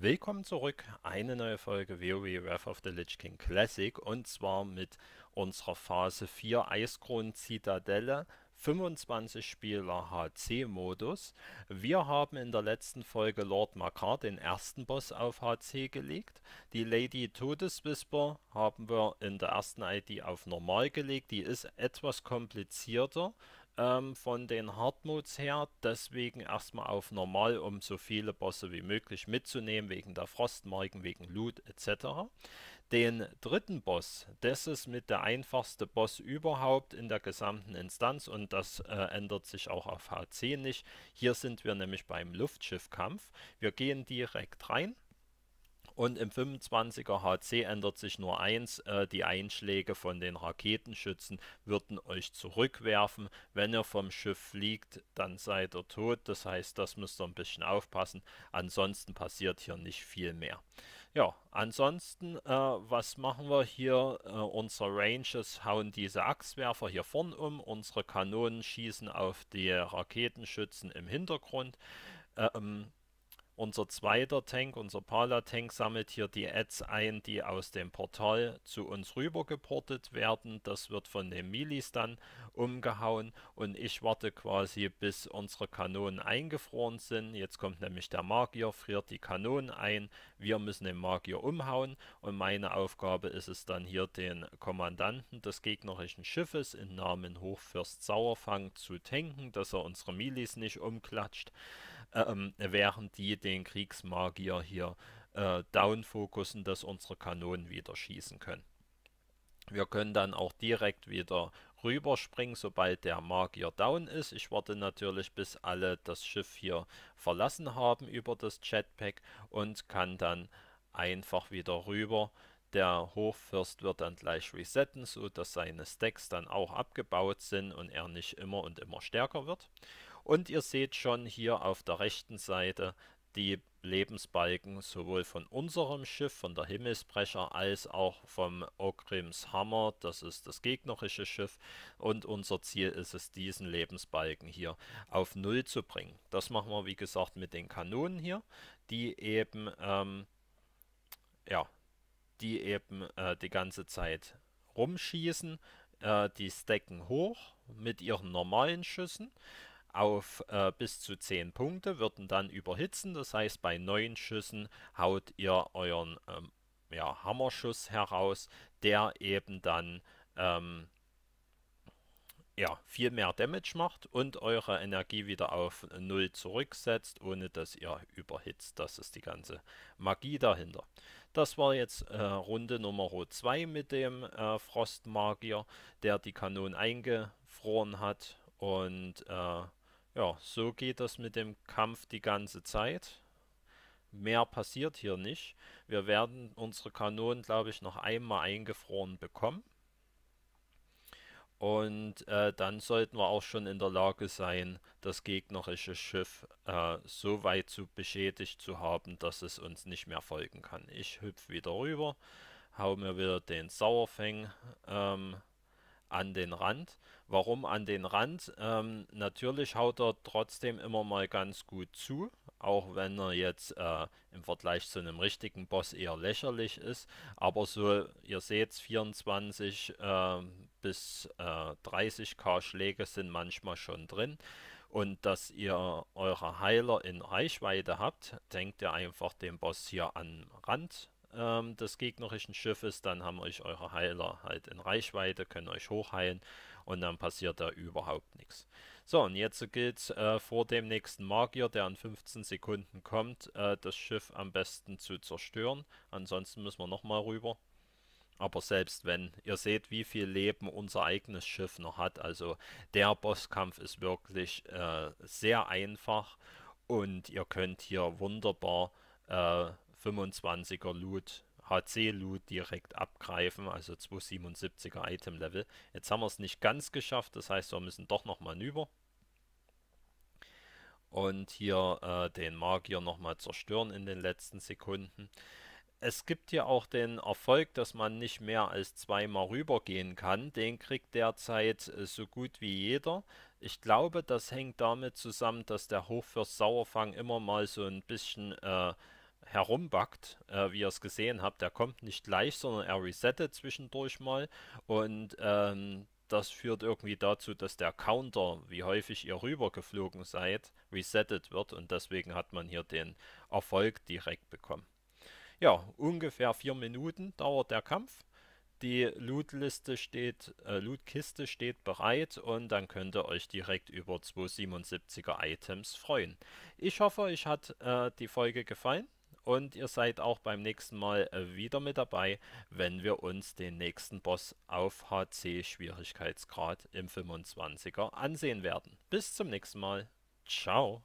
Willkommen zurück, eine neue Folge WoW Wrath of the Lich King Classic und zwar mit unserer Phase 4 Eiskron Zitadelle, 25 Spieler HC-Modus. Wir haben in der letzten Folge Lord Makar, den ersten Boss, auf HC gelegt. Die Lady Todeswhisper haben wir in der ersten ID auf Normal gelegt, die ist etwas komplizierter ähm, von den Hardmodes her. Deswegen erstmal auf normal, um so viele Bosse wie möglich mitzunehmen, wegen der Frostmarken, wegen Loot etc. Den dritten Boss, das ist mit der einfachste Boss überhaupt in der gesamten Instanz und das äh, ändert sich auch auf HC nicht. Hier sind wir nämlich beim Luftschiffkampf. Wir gehen direkt rein und im 25er HC ändert sich nur eins, äh, die Einschläge von den Raketenschützen würden euch zurückwerfen. Wenn ihr vom Schiff fliegt, dann seid ihr tot. Das heißt, das müsst ihr ein bisschen aufpassen. Ansonsten passiert hier nicht viel mehr. Ja, ansonsten, äh, was machen wir hier? Äh, unsere Ranges hauen diese Achswerfer hier vorn um, unsere Kanonen schießen auf die Raketenschützen im Hintergrund. Ähm, unser zweiter Tank, unser Pala-Tank, sammelt hier die Ads ein, die aus dem Portal zu uns rübergeportet werden. Das wird von den Milis dann umgehauen und ich warte quasi, bis unsere Kanonen eingefroren sind. Jetzt kommt nämlich der Magier, friert die Kanonen ein. Wir müssen den Magier umhauen und meine Aufgabe ist es dann hier den Kommandanten des gegnerischen Schiffes im Namen Hochfürst Sauerfang zu tanken, dass er unsere Milis nicht umklatscht ähm, während die den Kriegsmagier hier äh, down fokussen, dass unsere Kanonen wieder schießen können. Wir können dann auch direkt wieder rüberspringen, sobald der Magier down ist. Ich warte natürlich, bis alle das Schiff hier verlassen haben über das Jetpack und kann dann einfach wieder rüber. Der Hochfürst wird dann gleich resetten, so dass seine Stacks dann auch abgebaut sind und er nicht immer und immer stärker wird. Und ihr seht schon hier auf der rechten Seite die Lebensbalken sowohl von unserem Schiff, von der Himmelsbrecher, als auch vom Ogrims Hammer, das ist das gegnerische Schiff. Und unser Ziel ist es, diesen Lebensbalken hier auf Null zu bringen. Das machen wir, wie gesagt, mit den Kanonen hier, die eben, ähm, ja, die eben äh, die ganze Zeit rumschießen. Äh, die stacken hoch mit ihren normalen Schüssen auf äh, bis zu 10 Punkte, würden dann überhitzen. Das heißt, bei 9 Schüssen haut ihr euren ähm, ja, Hammerschuss heraus, der eben dann ähm, ja, viel mehr Damage macht und eure Energie wieder auf 0 zurücksetzt, ohne dass ihr überhitzt. Das ist die ganze Magie dahinter. Das war jetzt äh, Runde Nummer 2 mit dem äh, Frostmagier, der die Kanonen eingefroren hat und äh, ja, so geht das mit dem Kampf die ganze Zeit. Mehr passiert hier nicht. Wir werden unsere Kanonen, glaube ich, noch einmal eingefroren bekommen. Und äh, dann sollten wir auch schon in der Lage sein, das gegnerische Schiff äh, so weit zu beschädigt zu haben, dass es uns nicht mehr folgen kann. Ich hüpfe wieder rüber, hau mir wieder den Sauerfang ähm, an den Rand. Warum an den Rand? Ähm, natürlich haut er trotzdem immer mal ganz gut zu, auch wenn er jetzt äh, im Vergleich zu einem richtigen Boss eher lächerlich ist. Aber so, ihr seht, 24 äh, bis äh, 30k Schläge sind manchmal schon drin. Und dass ihr eure Heiler in Reichweite habt, denkt ihr einfach den Boss hier an Rand ähm, des gegnerischen Schiffes, dann haben euch eure Heiler halt in Reichweite, können euch hochheilen und dann passiert da überhaupt nichts. So, und jetzt gilt äh, vor dem nächsten Magier, der in 15 Sekunden kommt, äh, das Schiff am besten zu zerstören. Ansonsten müssen wir nochmal rüber. Aber selbst wenn, ihr seht, wie viel Leben unser eigenes Schiff noch hat. Also der Bosskampf ist wirklich äh, sehr einfach und ihr könnt hier wunderbar äh, 25er Loot, HC-Loot direkt abgreifen, also 277er Item-Level. Jetzt haben wir es nicht ganz geschafft, das heißt, wir müssen doch noch Manöver. Und hier äh, den Magier nochmal zerstören in den letzten Sekunden. Es gibt hier auch den Erfolg, dass man nicht mehr als zweimal rübergehen kann. Den kriegt derzeit äh, so gut wie jeder. Ich glaube, das hängt damit zusammen, dass der Hochfürst Sauerfang immer mal so ein bisschen äh, herumbackt, äh, wie ihr es gesehen habt, der kommt nicht gleich, sondern er resettet zwischendurch mal und ähm, das führt irgendwie dazu, dass der Counter, wie häufig ihr rübergeflogen seid, resettet wird und deswegen hat man hier den Erfolg direkt bekommen. Ja, ungefähr vier Minuten dauert der Kampf. Die loot steht, äh, Loot-Kiste steht bereit und dann könnt ihr euch direkt über 277er Items freuen. Ich hoffe, euch hat äh, die Folge gefallen und ihr seid auch beim nächsten Mal äh, wieder mit dabei, wenn wir uns den nächsten Boss auf HC Schwierigkeitsgrad im 25er ansehen werden. Bis zum nächsten Mal. Ciao.